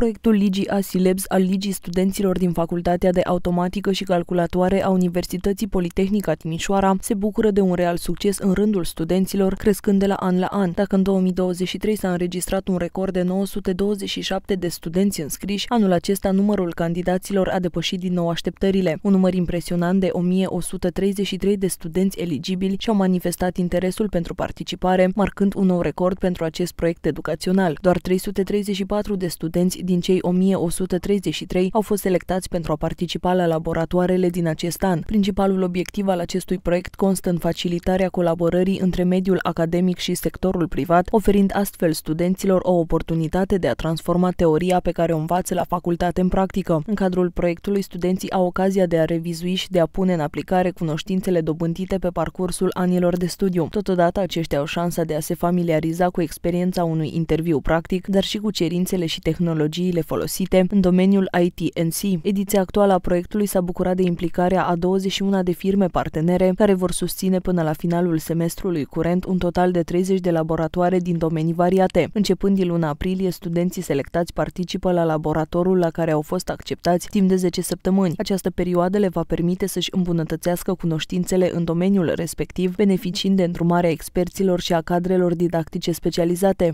proiectul Ligii Asilebs al Ligii Studenților din Facultatea de Automatică și Calculatoare a Universității Politehnica Timișoara se bucură de un real succes în rândul studenților, crescând de la an la an. Dacă în 2023 s-a înregistrat un record de 927 de studenți înscriși, anul acesta numărul candidaților a depășit din nou așteptările. Un număr impresionant de 1133 de studenți eligibili și-au manifestat interesul pentru participare, marcând un nou record pentru acest proiect educațional. Doar 334 de studenți din cei 1133 au fost selectați pentru a participa la laboratoarele din acest an. Principalul obiectiv al acestui proiect constă în facilitarea colaborării între mediul academic și sectorul privat, oferind astfel studenților o oportunitate de a transforma teoria pe care o învață la facultate în practică. În cadrul proiectului, studenții au ocazia de a revizui și de a pune în aplicare cunoștințele dobândite pe parcursul anilor de studiu. Totodată, aceștia au șansa de a se familiariza cu experiența unui interviu practic, dar și cu cerințele și tehnologii tehnologiile folosite în domeniul ITNC. Ediția actuală a proiectului s-a bucurat de implicarea a 21 de firme partenere care vor susține până la finalul semestrului curent un total de 30 de laboratoare din domenii variate. Începând din luna aprilie, studenții selectați participă la laboratorul la care au fost acceptați timp de 10 săptămâni. Această perioadă le va permite să-și îmbunătățească cunoștințele în domeniul respectiv, beneficiind de îndrumarea experților și a cadrelor didactice specializate.